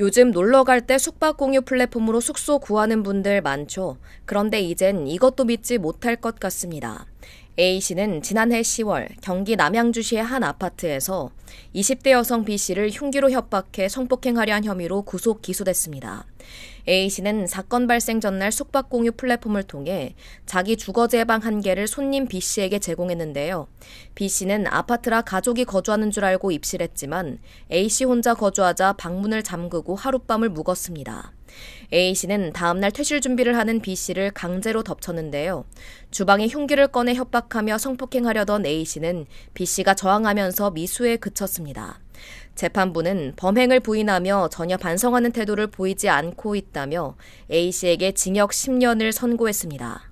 요즘 놀러 갈 때 숙박 공유 플랫폼으로 숙소 구하는 분들 많죠. 그런데 이젠 이것도 믿지 못할 것 같습니다. A씨는 지난해 10월 경기 남양주시의 한 아파트에서 20대 여성 B씨를 흉기로 협박해 성폭행하려 한 혐의로 구속 기소됐습니다. A씨는 사건 발생 전날 숙박 공유 플랫폼을 통해 자기 주거 제방 한 개를 손님 B씨에게 제공했는데요. B씨는 아파트라 가족이 거주하는 줄 알고 입실했지만 A씨 혼자 거주하자 방문을 잠그고 하룻밤을 묵었습니다. A씨는 다음날 퇴실 준비를 하는 B씨를 강제로 덮쳤는데요. 주방에 흉기를 꺼내 협박하며 성폭행하려던 A씨는 B씨가 저항하면서 미수에 그쳤습니다. 재판부는 범행을 부인하며 전혀 반성하는 태도를 보이지 않고 있다며 A씨에게 징역 10년을 선고했습니다.